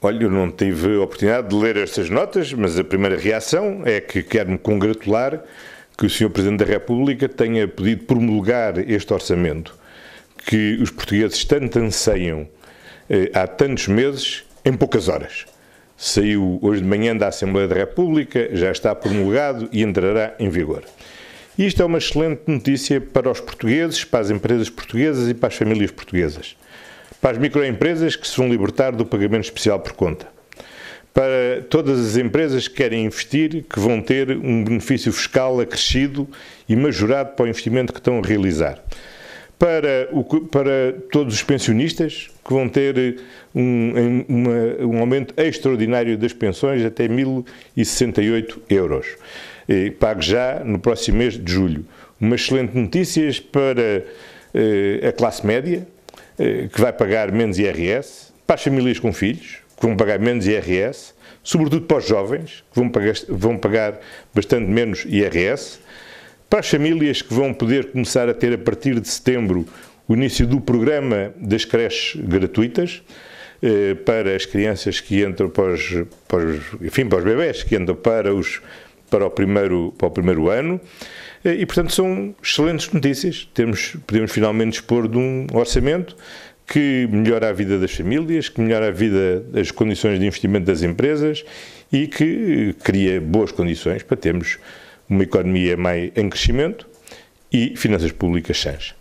Olha, eu não tive a oportunidade de ler estas notas, mas a primeira reação é que quero-me congratular que o Sr. Presidente da República tenha pedido promulgar este orçamento, que os portugueses tanto anseiam eh, há tantos meses, em poucas horas. Saiu hoje de manhã da Assembleia da República, já está promulgado e entrará em vigor. Isto é uma excelente notícia para os portugueses, para as empresas portuguesas e para as famílias portuguesas para as microempresas que se vão libertar do pagamento especial por conta, para todas as empresas que querem investir, que vão ter um benefício fiscal acrescido e majorado para o investimento que estão a realizar. Para, o, para todos os pensionistas, que vão ter um, uma, um aumento extraordinário das pensões até 1.068 euros, e pago já no próximo mês de julho. Uma excelente notícia para eh, a classe média, eh, que vai pagar menos IRS, para as famílias com filhos, que vão pagar menos IRS, sobretudo para os jovens, que vão pagar, vão pagar bastante menos IRS, para as famílias que vão poder começar a ter a partir de setembro o início do programa das creches gratuitas, eh, para as crianças que entram para os, para os, enfim, para os bebés que entram para os para o primeiro, para o primeiro ano. E, portanto, são excelentes notícias. Temos, podemos finalmente dispor de um orçamento que melhora a vida das famílias, que melhora a vida, as condições de investimento das empresas e que eh, cria boas condições para termos uma economia mais em crescimento e finanças públicas sãs.